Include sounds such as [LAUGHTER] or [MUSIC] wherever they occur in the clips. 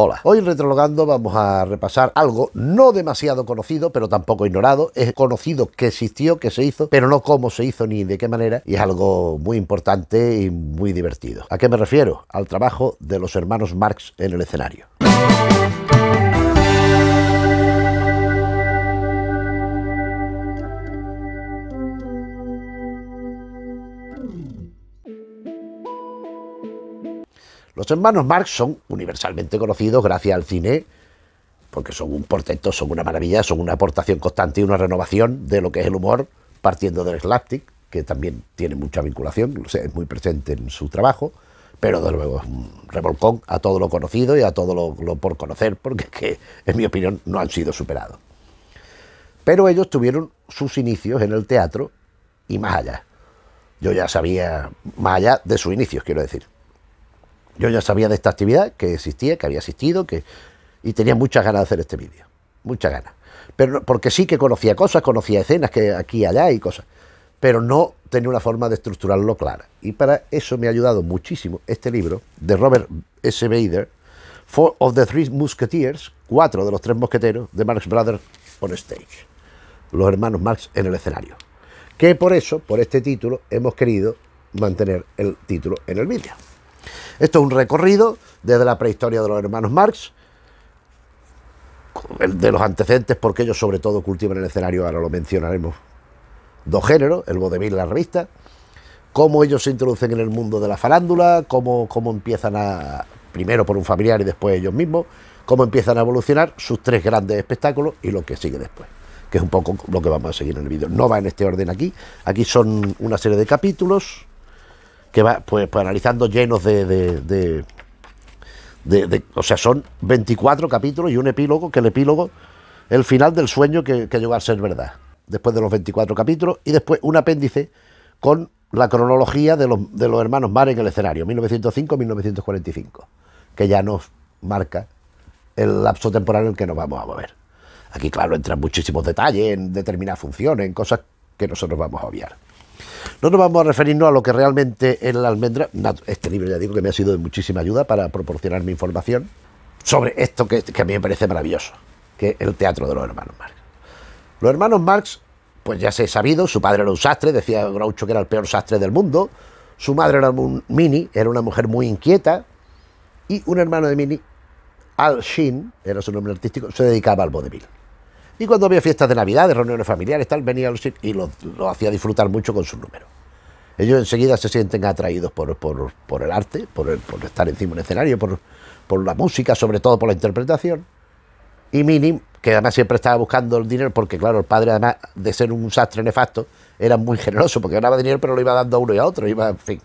Hola, hoy Retrologando vamos a repasar algo no demasiado conocido, pero tampoco ignorado. Es conocido que existió, que se hizo, pero no cómo se hizo ni de qué manera. Y es algo muy importante y muy divertido. ¿A qué me refiero? Al trabajo de los hermanos Marx en el escenario. Los hermanos Marx son universalmente conocidos gracias al cine, porque son un portento, son una maravilla, son una aportación constante y una renovación de lo que es el humor, partiendo del slapstick, que también tiene mucha vinculación, es muy presente en su trabajo, pero de luego es un revolcón a todo lo conocido y a todo lo, lo por conocer, porque es que, en mi opinión, no han sido superados. Pero ellos tuvieron sus inicios en el teatro y más allá. Yo ya sabía más allá de sus inicios, quiero decir. Yo ya sabía de esta actividad, que existía, que había asistido, que... y tenía muchas ganas de hacer este vídeo, muchas ganas. Pero, porque sí que conocía cosas, conocía escenas que aquí y allá y cosas, pero no tenía una forma de estructurarlo clara. Y para eso me ha ayudado muchísimo este libro de Robert S. Bader, Four of the Three Musketeers, Cuatro de los Tres Mosqueteros, de Marx Brothers on Stage. Los hermanos Marx en el escenario. Que por eso, por este título, hemos querido mantener el título en el vídeo. Esto es un recorrido desde la prehistoria de los hermanos Marx, de los antecedentes, porque ellos sobre todo cultivan el escenario, ahora lo mencionaremos, dos géneros, el vodevil y la revista, cómo ellos se introducen en el mundo de la farándula, cómo, cómo empiezan a, primero por un familiar y después ellos mismos, cómo empiezan a evolucionar sus tres grandes espectáculos y lo que sigue después, que es un poco lo que vamos a seguir en el vídeo. No va en este orden aquí, aquí son una serie de capítulos, pues, pues, analizando llenos de, O sea, son 24 capítulos y un epílogo, que el epílogo, el final del sueño que, que llegó a ser verdad, después de los 24 capítulos, y después un apéndice con la cronología de los, de los hermanos Mar en el escenario, 1905-1945, que ya nos marca el lapso temporal en el que nos vamos a mover. Aquí, claro, entran muchísimos detalles en determinadas funciones, en cosas que nosotros vamos a obviar. No nos vamos a referirnos a lo que realmente es la almendra. Este libro ya digo que me ha sido de muchísima ayuda para proporcionarme información sobre esto que, a mí me parece maravilloso, que es el teatro de los hermanos Marx. Los hermanos Marx, pues ya se ha sabido, su padre era un sastre, decía Groucho que era el peor sastre del mundo, su madre era un mini, era una mujer muy inquieta, y un hermano de mini, Al Shin, era su nombre artístico, se dedicaba al vodevil. Y cuando había fiestas de Navidad, de reuniones familiares, tal, venía y los, hacía disfrutar mucho con sus números. Ellos enseguida se sienten atraídos por, el arte, por, por, estar encima del escenario, por, la música, sobre todo por la interpretación. Y Minim, que además siempre estaba buscando el dinero, porque claro, el padre además de ser un sastre nefasto, era muy generoso, porque ganaba dinero pero lo iba dando a uno y a otro, iba, en fin.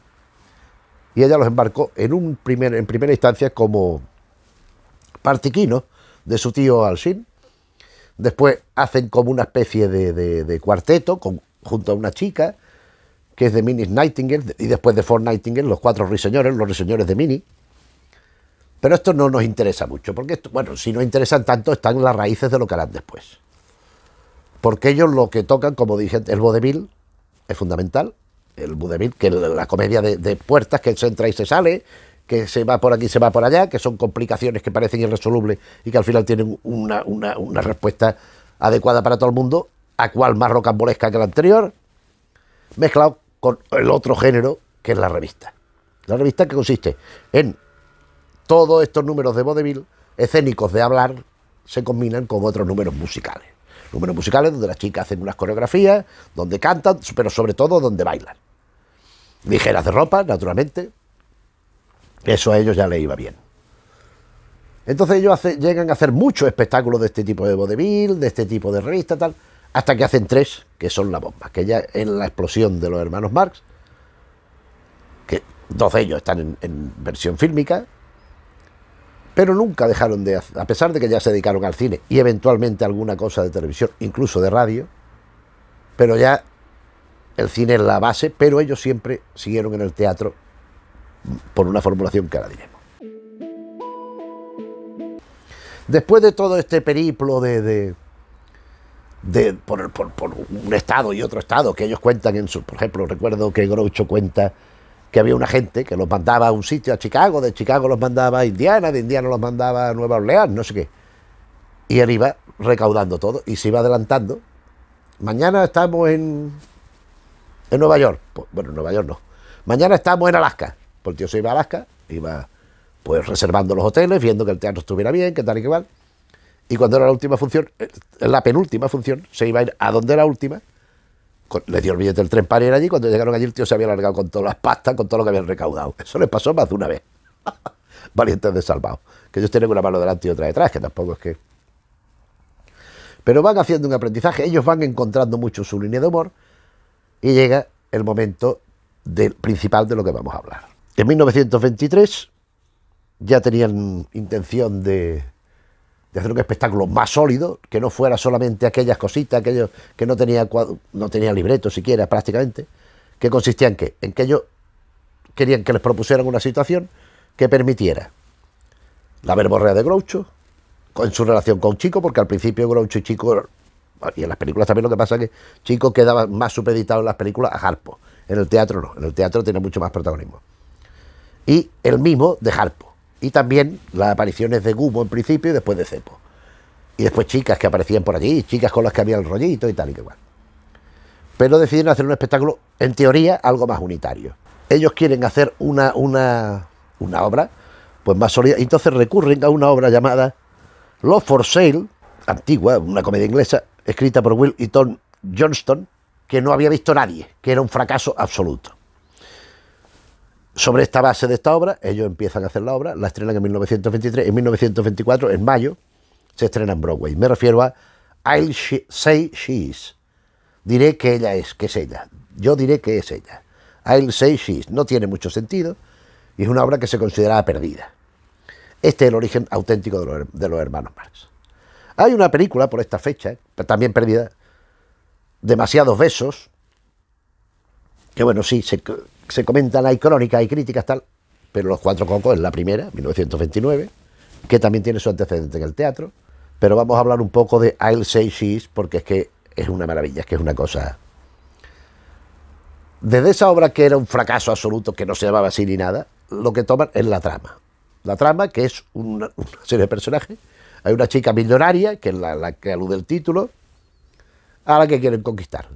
Y ella los embarcó en, un primer, en primera instancia como partiquino de su tío SIN. Después hacen como una especie de, cuarteto junto a una chica, que es de Minnie Nightingale, y después de Fort Nightingale, los cuatro riseñores, los riseñores de Minnie. Pero esto no nos interesa mucho, porque esto, bueno, si nos interesan tanto están las raíces de lo que harán después. Porque ellos lo que tocan, como dije, el vodevil es fundamental, el vodevil, que la comedia de, de puertas que se entra y se sale, que se va por aquí, se va por allá, que son complicaciones que parecen irresolubles y que al final tienen una, una respuesta adecuada para todo el mundo, a cual más rocambolesca que la anterior, mezclado con el otro género que es la revista. La revista que consiste en todos estos números de vodevil escénicos de hablar se combinan con otros números musicales. Números musicales donde las chicas hacen unas coreografías, donde cantan, pero sobre todo donde bailan. Ligeras de ropa, naturalmente, eso a ellos ya les iba bien. Entonces ellos llegan a hacer muchos espectáculos de este tipo de vodevil, de este tipo de revista, tal, hasta que hacen tres, que son la bomba, que ya es la explosión de los hermanos Marx, que dos de ellos están en, versión fílmica, pero nunca dejaron de hacer, a pesar de que ya se dedicaron al cine y eventualmente alguna cosa de televisión, incluso de radio, pero ya el cine es la base, pero ellos siempre siguieron en el teatro por una formulación que ahora diremos. Después de todo este periplo de, de, por, un estado y otro estado que ellos cuentan en su, por ejemplo, recuerdo que Groucho cuenta que había una gente que los mandaba a un sitio, a Chicago, de Chicago los mandaba a Indiana, de Indiana los mandaba a Nueva Orleans, no sé qué. Y él iba recaudando todo y se iba adelantando. Mañana estamos en, en Nueva York, pues, bueno, en Nueva York no. Mañana estamos en Alaska porque tío se iba a Alaska, iba pues reservando los hoteles, viendo que el teatro estuviera bien, que tal y que tal. Y cuando era la última función, eh, la penúltima función, se iba a ir a donde la última. le dio el billete del tren para ir allí. Cuando llegaron allí, el tío se había largado con todas las pastas, con todo lo que habían recaudado. Eso les pasó más de una vez. [LAUGHS] Valientes de salvado. Que ellos tienen una mano delante y otra detrás, que tampoco es que. Pero van haciendo un aprendizaje. Ellos van encontrando mucho su línea de humor. Y llega el momento del principal de lo que vamos a hablar. En 1923 ya tenían intención de, hacer un espectáculo más sólido, que no fuera solamente aquellas cositas, aquellos que no tenía, no tenía libreto siquiera prácticamente, que consistían en En que ellos querían que les propusieran una situación que permitiera la verborrea de Groucho, en su relación con Chico, porque al principio Groucho y Chico, y en las películas también lo que pasa es que Chico quedaba más supeditado en las películas a Harpo, en el teatro no, en el teatro tiene mucho más protagonismo y el mismo de Harpo. Y también las apariciones de Gumbo en principio y después de Cepo. Y después chicas que aparecían por allí, chicas con las que había el rollito y tal y que igual. Pero decidieron hacer un espectáculo, en teoría, algo más unitario. Ellos quieren hacer una, una, una obra pues más sólida. Y entonces recurren a una obra llamada Love for Sale, antigua, una comedia inglesa, escrita por Will y Johnston, que no había visto nadie, que era un fracaso absoluto. Sobre esta base de esta obra, ellos empiezan a hacer la obra, la estrenan en 1923, en 1924, en mayo, se estrena en Broadway. Me refiero a I'll say she is. Diré que ella es, que es ella. Yo diré que es ella. I'll say she is. No tiene mucho sentido y es una obra que se consideraba perdida. Este es el origen auténtico de los, de los hermanos Marx. Hay una película por esta fecha, también perdida, Demasiados Besos, que bueno, sí, se, se comentan, hay crónicas, y críticas, tal, pero Los Cuatro Cocos es la primera, 1929, que también tiene su antecedente en el teatro, pero vamos a hablar un poco de I'll Say She's, porque es que es una maravilla, es que es una cosa... Desde esa obra que era un fracaso absoluto, que no se llamaba así ni nada, lo que toman es la trama. La trama, que es una, [LAUGHS] serie de personajes. Hay una chica millonaria, que es la, la que alude el título, a la que quieren conquistar.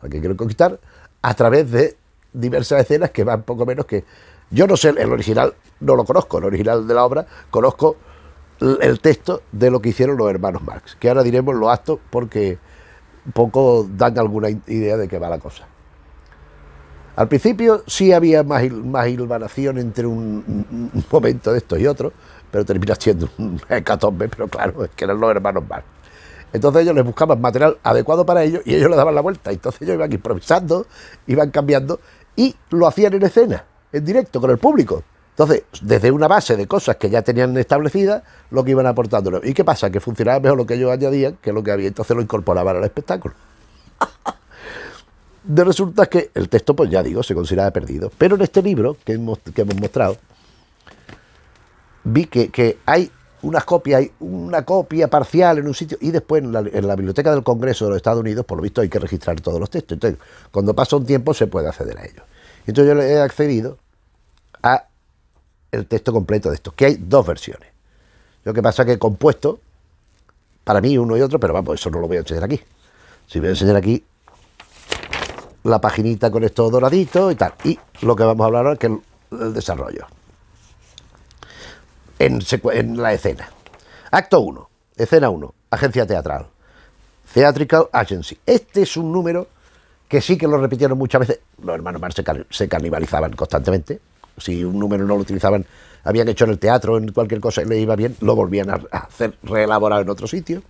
A la que quieren conquistar a través de diversas escenas que van poco menos que... Yo no sé, el original no lo conozco, el original de la obra, conozco el texto de lo que hicieron los hermanos Marx, que ahora diremos los actos porque poco dan alguna idea de qué va la cosa. Al principio sí había más, más entre un, momento de estos y otro, pero termina siendo un hecatombe, pero claro, es que eran los hermanos Marx. Entonces ellos les buscaban material adecuado para ellos y ellos le daban la vuelta. Entonces ellos iban improvisando, iban cambiando y lo hacían en escena, en directo, con el público. Entonces, desde una base de cosas que ya tenían establecidas, lo que iban aportándolo. ¿Y qué pasa? Que funcionaba mejor lo que ellos añadían que lo que había. Entonces lo incorporaban al espectáculo. [LAUGHS] de resulta que el texto, pues ya digo, se consideraba perdido. Pero en este libro que hemos, que hemos mostrado, vi que, que hay unas copias, una copia parcial en un sitio y después en la, biblioteca del Congreso de los Estados Unidos, por lo visto hay que registrar todos los textos. Entonces, cuando pasa un tiempo se puede acceder a ellos. Entonces yo le he accedido a el texto completo de esto, que hay dos versiones. Lo que pasa es que he compuesto, para mí uno y otro, pero vamos, eso no lo voy a enseñar aquí. Si voy a enseñar aquí la paginita con esto doradito y tal. Y lo que vamos a hablar ahora es que el desarrollo en, la escena. Acto 1, escena 1, agencia teatral. Theatrical Agency. Este es un número que sí que lo repitieron muchas veces. Los hermanos Marx se, canibalizaban constantemente. Si un número no lo utilizaban, habían hecho en el teatro, en cualquier cosa, y le iba bien, lo volvían a hacer reelaborado en otro sitio.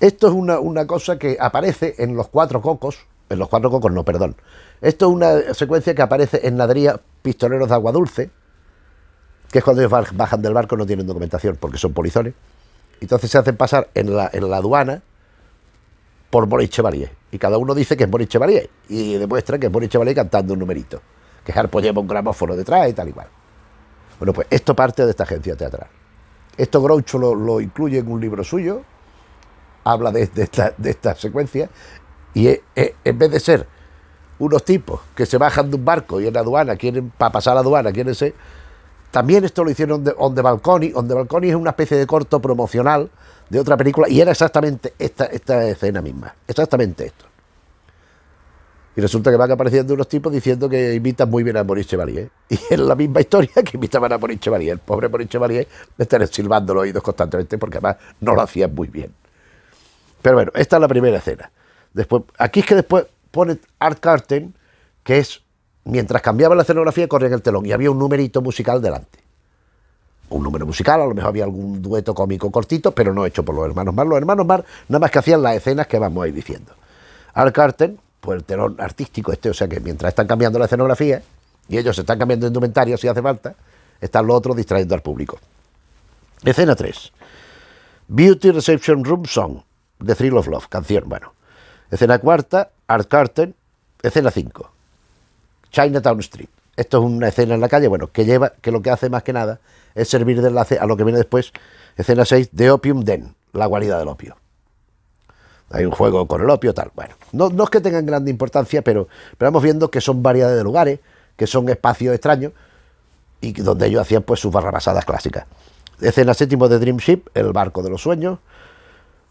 Esto es una, una, cosa que aparece en los cuatro cocos, en los cuatro cocos no, perdón. Esto es una secuencia que aparece en Nadería Pistoleros de Agua Dulce, que es cuando ellos bajan del barco no tienen documentación porque son polizones. Entonces se hacen pasar en la, aduana por Boris Chevalier. Y cada uno dice que es Boris Chevalier y demuestra que es Boris Chevalier cantando un numerito. Que Harpo lleva un gramófono detrás y tal y Bueno, pues esto parte de esta agencia teatral. Esto Groucho lo, incluye en un libro suyo, habla de, de, esta, secuencia, y en vez de ser unos tipos que se bajan de un barco y en la aduana quieren, para pasar a la aduana, quieren ser también esto lo hicieron On the Balcony. On the Balcony es una especie de corto promocional de otra película y era exactamente esta, escena misma. Exactamente esto. Y resulta que van apareciendo unos tipos diciendo que invitan muy bien a Maurice Chevalier. [LAUGHS] Y es la misma historia que invitaban a Maurice Chevalier. El pobre Maurice Chevalier me están silbando los oídos constantemente porque además no lo hacían muy bien. Pero bueno, esta es la primera escena. Después, aquí es que después pone Art Carten, que es mientras cambiaba la escenografía corría el telón y había un numerito musical delante. Un número musical, a lo mejor había algún dueto cómico cortito, pero no hecho por los hermanos Mar. Los hermanos Mar nada más que hacían las escenas que vamos a ir diciendo. Al Carten, pues el telón artístico este, o sea que mientras están cambiando la escenografía y ellos están cambiando de indumentaria si hace falta, están los otros distrayendo al público. Escena 3. Beauty Reception Room Song, de Thrill of Love, canción, bueno. Escena cuarta, Art Carten. Escena 5. Chinatown Street. Esto es una escena en la calle, bueno, que lleva, que lo que hace más que nada es servir de enlace a lo que viene después, escena 6, The Opium Den, la guarida del opio. Hay un juego con el opio, tal. Bueno, no, es que tengan gran importancia, pero, pero vamos viendo que son variedades de lugares, que son espacios extraños, y donde ellos hacían pues sus barrabasadas clásicas. Escena 7 de Dream Ship, el barco de los sueños.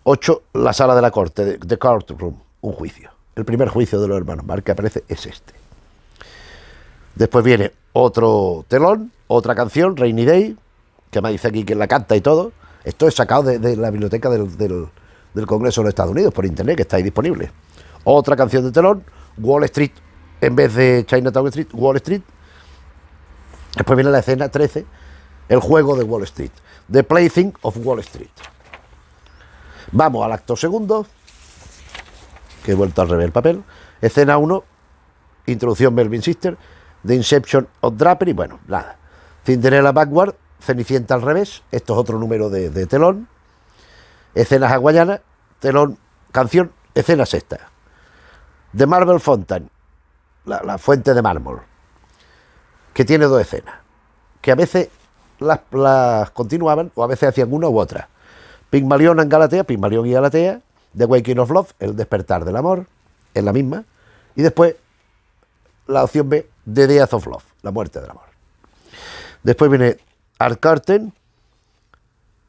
8. La sala de la corte, The Court Room, un juicio. El primer juicio de los hermanos Mark que aparece es este. Después viene otro telón, otra canción, Rainy Day, que me dice aquí que la canta y todo. Esto es sacado de, la biblioteca del, Congreso de los Estados Unidos por internet, que está ahí disponible. Otra canción de telón, Wall Street, en vez de Chinatown Street, Wall Street. Después viene la escena 13, el juego de Wall Street, The Plaything of Wall Street. Vamos al acto segundo, que he vuelto al revés el papel. Escena 1, introducción Melvin Sister The Inception of y bueno, nada. Cinderella Backward, Cenicienta al revés, esto es otro número de, telón. Escenas aguayanas, telón, canción, escenas sexta. The Marble Fountain, la, fuente de mármol, que tiene dos escenas, que a veces las, continuaban o a veces hacían una u otra. Pigmalión en Galatea, Pigmalión y Galatea, The Waking of Love, el despertar del amor, es la misma. Y después la opción B, The Death of Love, La muerte del amor. Después viene Art Carten,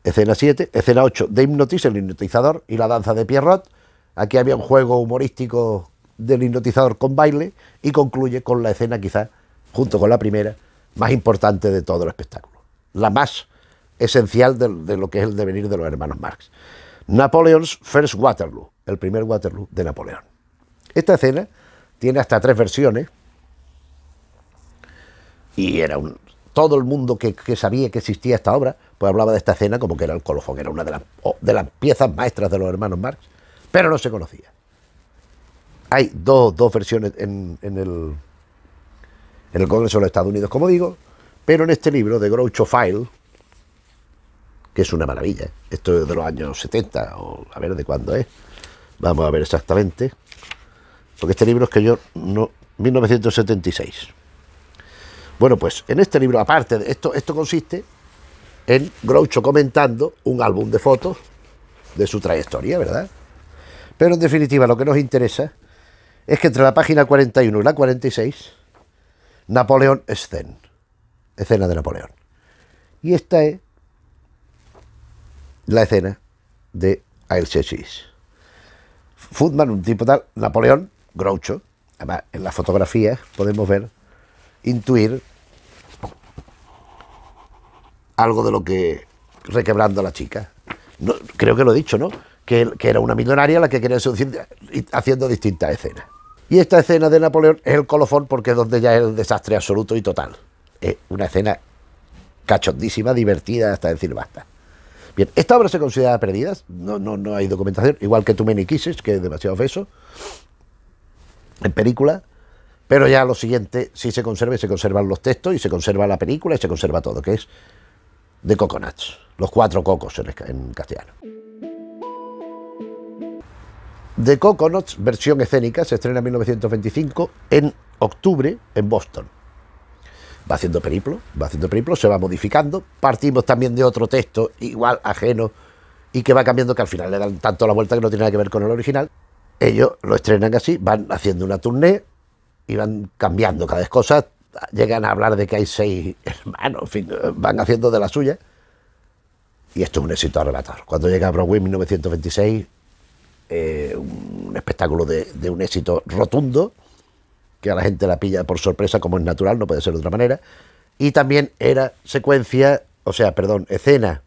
escena 7, escena 8, The Hypnotist, el hipnotizador, y la danza de Pierrot. Aquí había un juego humorístico del hipnotizador con baile y concluye con la escena quizás, junto con la primera, más importante de todo el espectáculo. La más esencial de, de lo que es el devenir de los hermanos Marx. Napoleon's First Waterloo, el primer Waterloo de Napoleón. Esta escena tiene hasta tres versiones y era un, todo el mundo que, sabía que existía esta obra, pues hablaba de esta escena como que era el colofón, era una de las, de las piezas maestras de los hermanos Marx, pero no se conocía. Hay dos, versiones en, el, en el Congreso de los Estados Unidos, como digo, pero en este libro de Groucho File, que es una maravilla, esto es de los años 70, o a ver de cuándo es, vamos a ver exactamente, porque este libro es que yo no, 1976. Bueno, pues en este libro, aparte de esto, esto consiste en Groucho comentando un álbum de fotos de su trayectoria, ¿verdad? Pero en definitiva, lo que nos interesa es que entre la página 41 y la 46, Napoleón Escena, escena de Napoleón. Y esta es la escena de Ailchechis. Footman, un tipo tal, Napoleón, Groucho, además en las fotografías podemos ver, intuir algo de lo que requebrando a la chica. creo que lo he dicho, ¿no? Que, era una millonaria la que quería seducir haciendo distintas escenas. Y esta escena de Napoleón es el colofón porque es donde ya es el desastre absoluto y total. Es una escena cachondísima, divertida hasta decir basta. Bien, esta obra se considera perdida, no, no, no hay documentación, igual que Too Many Kisses, que es demasiado feso, en película, pero ya lo siguiente, si se conserva, se conservan los textos y se conserva la película y se conserva todo, que es de coconuts, los cuatro cocos en, castellano. The Coconuts, versión escénica, se estrena en 1925 en octubre en Boston. Va haciendo periplo, va haciendo periplo, se va modificando. Partimos también de otro texto igual ajeno y que va cambiando, que al final le dan tanto la vuelta que no tiene nada que ver con el original. Ellos lo estrenan así, van haciendo una tournée y van cambiando cada vez cosas, llegan a hablar de que hay seis hermanos, en fin, van haciendo de la suya. Y esto es un éxito a relatar. Cuando llega Broadway en 1926, eh, un espectáculo de, un éxito rotundo, que a la gente la pilla por sorpresa, como es natural, no puede ser de otra manera. Y también era secuencia, o sea, perdón, escena,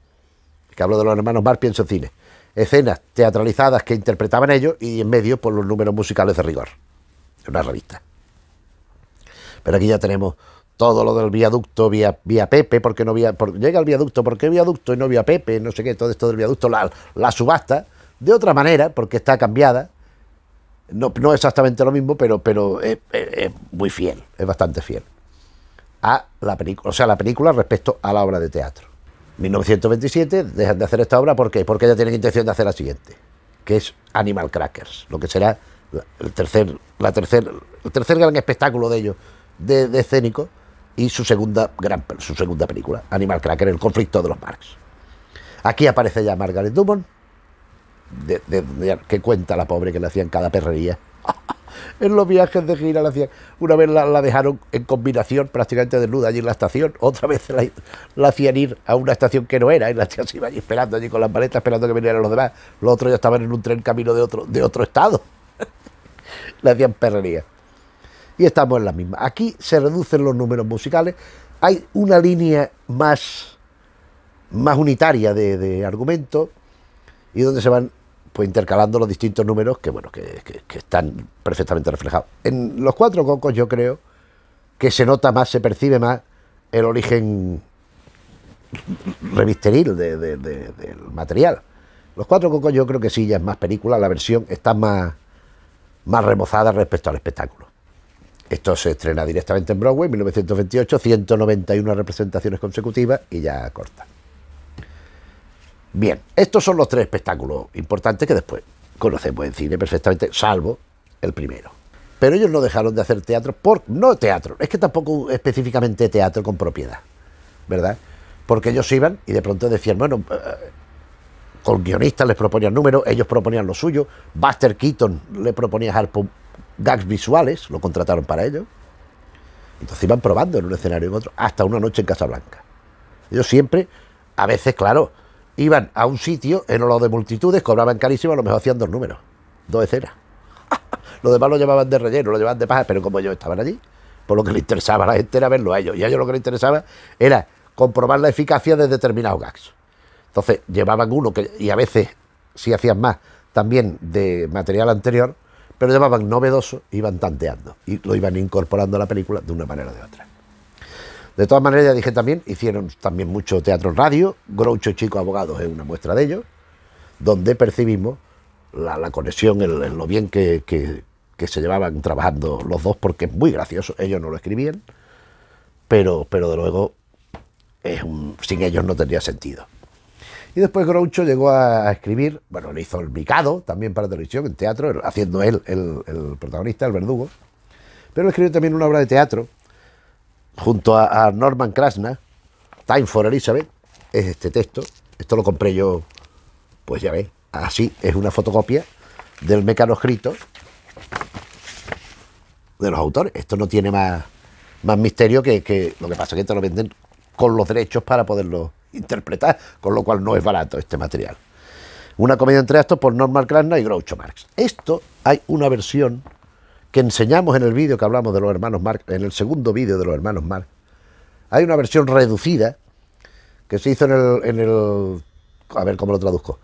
que hablo de los hermanos Mar, pienso en cine, escenas teatralizadas que interpretaban ellos y en medio por pues, los números musicales de rigor. Una revista. Pero aquí ya tenemos todo lo del viaducto vía, Pepe, porque no llega el viaducto, ¿por qué viaducto y no vía Pepe? No sé qué, todo esto del viaducto, la, subasta, de otra manera, porque está cambiada. No, exactamente lo mismo, pero, es, muy fiel, es bastante fiel a la película, o sea, la película respecto a la obra de teatro. 1927 dejan de hacer esta obra, ¿por qué? Porque ya tienen intención de hacer la siguiente, que es Animal Crackers, lo que será el tercer, la tercer, el tercer gran espectáculo de ellos de, escénico y su segunda, gran, su segunda película, Animal Cracker, El conflicto de los Marx. Aquí aparece ya Margaret Dumont, de, de, que cuenta la pobre que le hacían cada perrería. [LAUGHS] en los viajes de gira la hacían. Una vez la, dejaron en combinación prácticamente desnuda allí en la estación, otra vez la, hacían ir a una estación que no era, y la tía se iba allí esperando allí con las maletas, esperando que vinieran los demás. Los otros ya estaban en un tren camino de otro, de otro estado. [LAUGHS] le hacían perrería y estamos en la misma. Aquí se reducen los números musicales, hay una línea más, más unitaria de, de argumentos y donde se van pues, intercalando los distintos números que bueno que, están perfectamente reflejados. En los cuatro cocos yo creo que se nota más, se percibe más el origen revisteril del material. Los cuatro cocos yo creo que sí, ya es más película, la versión está más, más remozada respecto al espectáculo. Esto se estrena directamente en Broadway, 1928, 191 representaciones consecutivas y ya corta. Bien, estos son los tres espectáculos importantes que después conocemos en cine perfectamente, salvo el primero. Pero ellos no dejaron de hacer teatro por no teatro, es que tampoco específicamente teatro con propiedad, ¿verdad? Porque ellos iban y de pronto decían, bueno, eh, con guionistas les proponían números, ellos proponían lo suyo, Buster Keaton le proponía Harpo gags visuales, lo contrataron para ello. Entonces iban probando en un escenario y en otro, hasta una noche en Casablanca. Ellos siempre, a veces, claro, iban a un sitio en los de multitudes, cobraban carísimo, a lo mejor hacían dos números, dos escenas. [LAUGHS] los demás lo llevaban de relleno, lo llevaban de paja, pero como ellos estaban allí, por lo que les interesaba a la gente era verlo a ellos. Y a ellos lo que les interesaba era comprobar la eficacia de determinados gags. Entonces llevaban uno que, y a veces, si hacían más, también de material anterior, pero llevaban novedoso, iban tanteando y lo iban incorporando a la película de una manera o de otra. De todas maneras, ya dije también, hicieron también mucho teatro en radio, Groucho Chico Abogados es una muestra de ellos, donde percibimos la, conexión, lo bien que, se llevaban trabajando los dos, porque es muy gracioso, ellos no lo escribían, pero, pero de luego es sin ellos no tendría sentido. Y después Groucho llegó a escribir, bueno, le hizo el Mikado también para televisión, en teatro, haciendo él el, protagonista, el verdugo. Pero escribió también una obra de teatro junto a, Norman Krasna, Time for Elizabeth, es este texto. Esto lo compré yo, pues ya ves, así, es una fotocopia del mecanoscrito de los autores. Esto no tiene más, más misterio que, que lo que pasa es que te lo venden con los derechos para poderlo interpretar, con lo cual no es barato este material. Una comedia entre actos por Norman Krasner y Groucho Marx. Esto hay una versión que enseñamos en el vídeo que hablamos de los hermanos Marx, en el segundo vídeo de los hermanos Marx. Hay una versión reducida que se hizo en el, en el a ver cómo lo traduzco,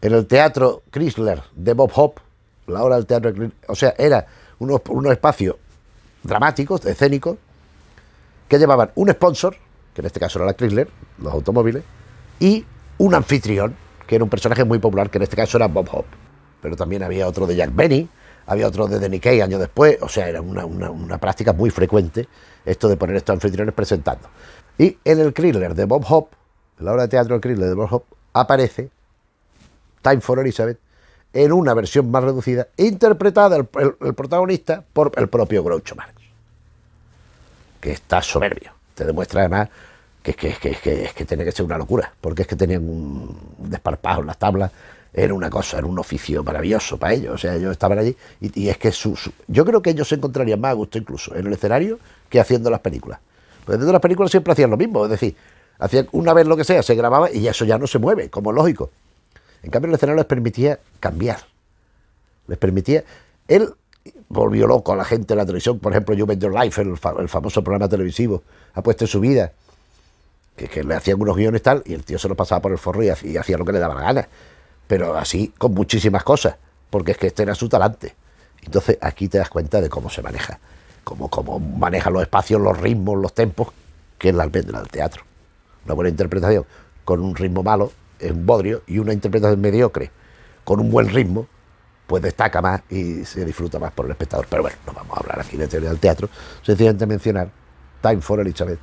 en el teatro Chrysler de Bob Hope, la hora del teatro, o sea, era unos, unos espacios dramáticos, escénicos, que llevaban un sponsor, en este caso era la Chrysler, los automóviles, y un anfitrión, que era un personaje muy popular, que en este caso era Bob Hope. Pero también había otro de Jack Benny, había otro de Denny Kay años después, o sea, era una, práctica muy frecuente esto de poner estos anfitriones presentando. Y en el Chrysler de Bob Hope, en la obra de teatro del Chrysler de Bob Hope, aparece Time for Elizabeth en una versión más reducida, interpretada el, el protagonista por el propio Groucho Marx, que está soberbio. Te demuestra además que, que, que, que, que tenía que ser una locura, porque es que tenían un desparpajo en las tablas, era una cosa, era un oficio maravilloso para ellos, o sea, ellos estaban allí y, es que su, yo creo que ellos se encontrarían más a gusto incluso en el escenario que haciendo las películas, porque haciendo las películas siempre hacían lo mismo, es decir, hacían una vez lo que sea, se grababa y eso ya no se mueve, como lógico. En cambio, el escenario les permitía cambiar, les permitía... Él volvió loco a la gente de la televisión, por ejemplo, yo Your Life, el, el famoso programa televisivo, ha puesto en su vida que, le hacían unos guiones tal, y el tío se lo pasaba por el forro y, hacía lo que le daba la gana. Pero así con muchísimas cosas, porque es que este era su talante. Entonces aquí te das cuenta de cómo se maneja, cómo, cómo maneja los espacios, los ritmos, los tempos, que es la almendra del teatro. Una buena interpretación con un ritmo malo es un bodrio y una interpretación mediocre con un buen ritmo pues destaca más y se disfruta más por el espectador. Pero bueno, no vamos a hablar aquí de teoría del teatro, sencillamente mencionar Time for Elizabeth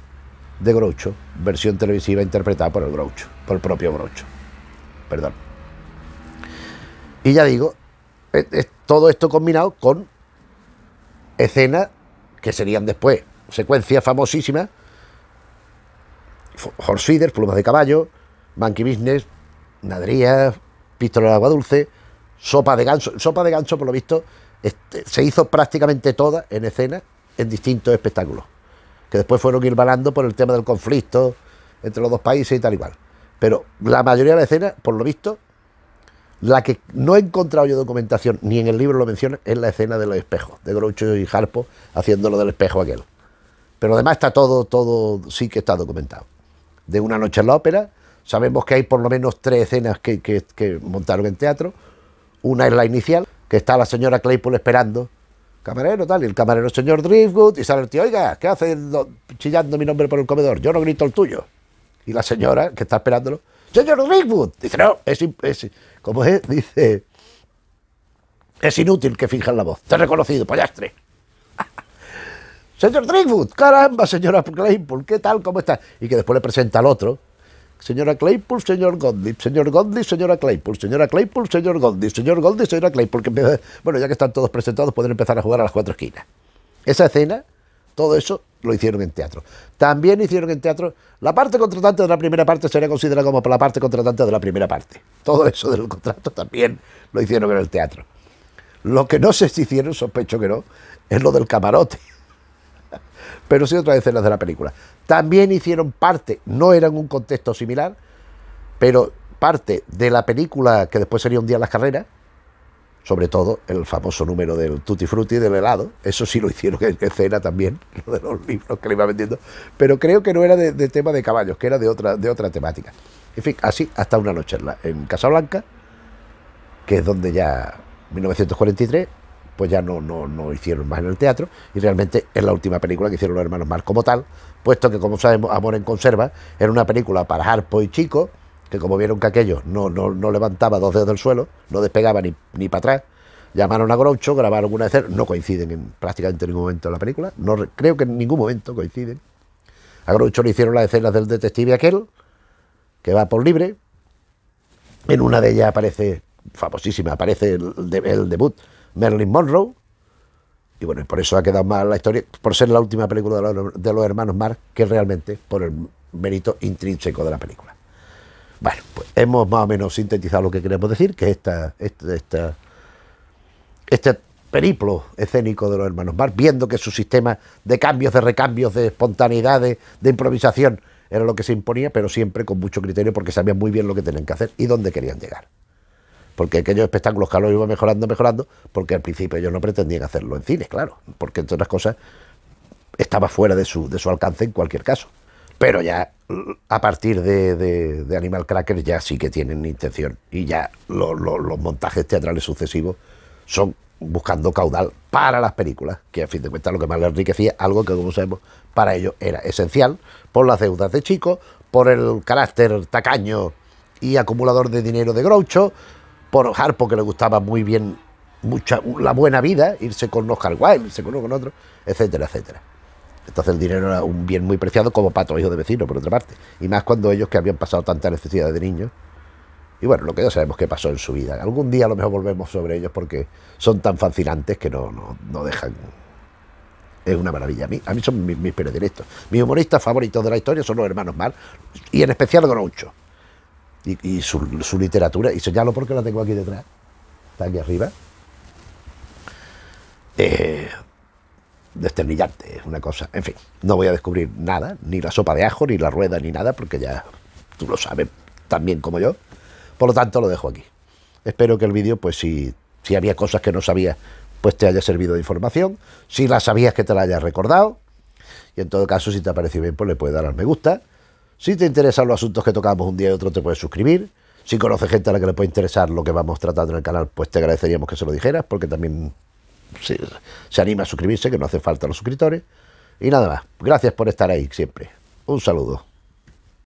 de Groucho versión televisiva interpretada por el Groucho, por el propio Groucho. Perdón. Y ya digo, todo esto combinado con escenas que serían después secuencias famosísimas. Horse feeders, plumas de caballo, monkey business, nadrías, pistola de agua dulce, sopa de ganso. Sopa de ganso, por lo visto, este, se hizo prácticamente toda en escena en distintos espectáculos que después fueron balando por el tema del conflicto entre los dos países y tal y Pero la mayoría de las escenas, por lo visto, la que no he encontrado yo documentación, ni en el libro lo menciona, es la escena de los espejos, de Groucho y Harpo lo del espejo aquel. Pero además está todo, todo sí que está documentado. De una noche en la ópera, sabemos que hay por lo menos tres escenas que, que montaron en teatro. Una es la inicial, que está la señora Claypool esperando camarero, tal, el camarero señor Driftwood, y sale el tío, oiga, ¿qué hace chillando mi nombre por el comedor? Yo no grito el tuyo. Y la señora, que está esperándolo, señor Driftwood, dice, no, es, es [LAUGHS] dice, es inútil que fijan la voz, te he reconocido, pollastre. [LAUGHS] señor Driftwood, caramba, señora Claypool, ¿qué tal, cómo está? Y que después le presenta al otro, Señora Claypool, señor Gottlieb, señor Gottlieb, señora Claypool, señora Claypool, señor Gottlieb, señor Gottlieb, señora Claypool. Que, bueno, ya que están todos presentados, pueden empezar a jugar a las cuatro esquinas. Esa escena, todo eso lo hicieron en teatro. También hicieron en teatro. La parte contratante de la primera parte sería considerada como la parte contratante de la primera parte. Todo eso del contrato también lo hicieron en el teatro. Lo que no sé si hicieron, sospecho que no, es lo del camarote pero sí otras escenas de la película. También hicieron parte, no eran un contexto similar, pero parte de la película que después sería un día en las carreras, sobre todo el famoso número del Tutti Frutti del helado, eso sí lo hicieron en escena también, [LAUGHS] lo de los libros que le iba vendiendo, pero creo que no era de, tema de caballos, que era de otra, de otra temática. En fin, así hasta una noche en, en Casablanca, que es donde ya 1943 pues ya no, no, no hicieron más en el teatro y realmente es la última película que hicieron los hermanos Mar como tal, puesto que como sabemos Amor en Conserva era una película para Harpo y Chico, que como vieron que aquello no, no, levantaba dos dedos del suelo, no despegaba ni, para atrás, llamaron a Groucho, grabaron una escena, no coinciden en prácticamente ningún momento de la película, no, creo que en ningún momento coinciden. A Groucho le hicieron las escenas del detective aquel, que va por libre, en una de ellas aparece, famosísima, aparece el debut Merlin Monroe. Y bueno, por eso ha quedado mal la historia, por ser la última película de los, hermanos Marx, que realmente por el mérito intrínseco de la película. Bueno, pues hemos más o menos sintetizado lo que queremos decir, que esta, esta, este periplo escénico de los hermanos Marx, viendo que su sistema de cambios, de recambios, de espontaneidades, de improvisación, era lo que se imponía, pero siempre con mucho criterio porque sabían muy bien lo que tenían que hacer y dónde querían llegar porque aquellos espectáculos que lo iba mejorando, mejorando, porque al principio ellos no pretendían hacerlo en cine, claro, porque entre otras cosas estaba fuera de su, de su alcance en cualquier caso. Pero ya a partir de, Animal Crackers ya sí que tienen intención y ya los montajes teatrales sucesivos son buscando caudal para las películas, que a fin de cuentas lo que más les enriquecía, algo que como sabemos para ellos era esencial por las deudas de Chico, por el carácter tacaño y acumulador de dinero de Groucho, por Harpo, que le gustaba muy bien mucha, la buena vida, irse con Oscar Wilde, irse con uno con otro, etcétera, etcétera. Entonces el dinero era un bien muy preciado como para todos hijos de vecinos, por otra parte. Y más cuando ellos que habían pasado tanta necesidad de niños. Y bueno, lo que ya sabemos que pasó en su vida. Algún día a lo mejor volvemos sobre ellos porque son tan fascinantes que no, no, dejan... Es una maravilla. A mí, a mí son mis, mis predilectos. Mis humoristas favoritos de la historia son los hermanos Mar y en especial Groucho y, su, literatura, y señalo porque la tengo aquí detrás, está aquí arriba, eh, desternillante, es una cosa, en fin, no voy a descubrir nada, ni la sopa de ajo, ni la rueda, ni nada, porque ya tú lo sabes tan bien como yo, por lo tanto lo dejo aquí. Espero que el vídeo, pues si, si había cosas que no sabías, pues te haya servido de información, si las sabías que te la hayas recordado, y en todo caso, si te ha parecido bien, pues le puedes dar al me gusta. Si te interesan los asuntos que tocamos un día y otro, te puedes suscribir. Si conoces gente a la que le puede interesar lo que vamos tratando en el canal, pues te agradeceríamos que se lo dijeras, porque también se, se anima a suscribirse, que no hace falta los suscriptores. Y nada más. Gracias por estar ahí siempre. Un saludo.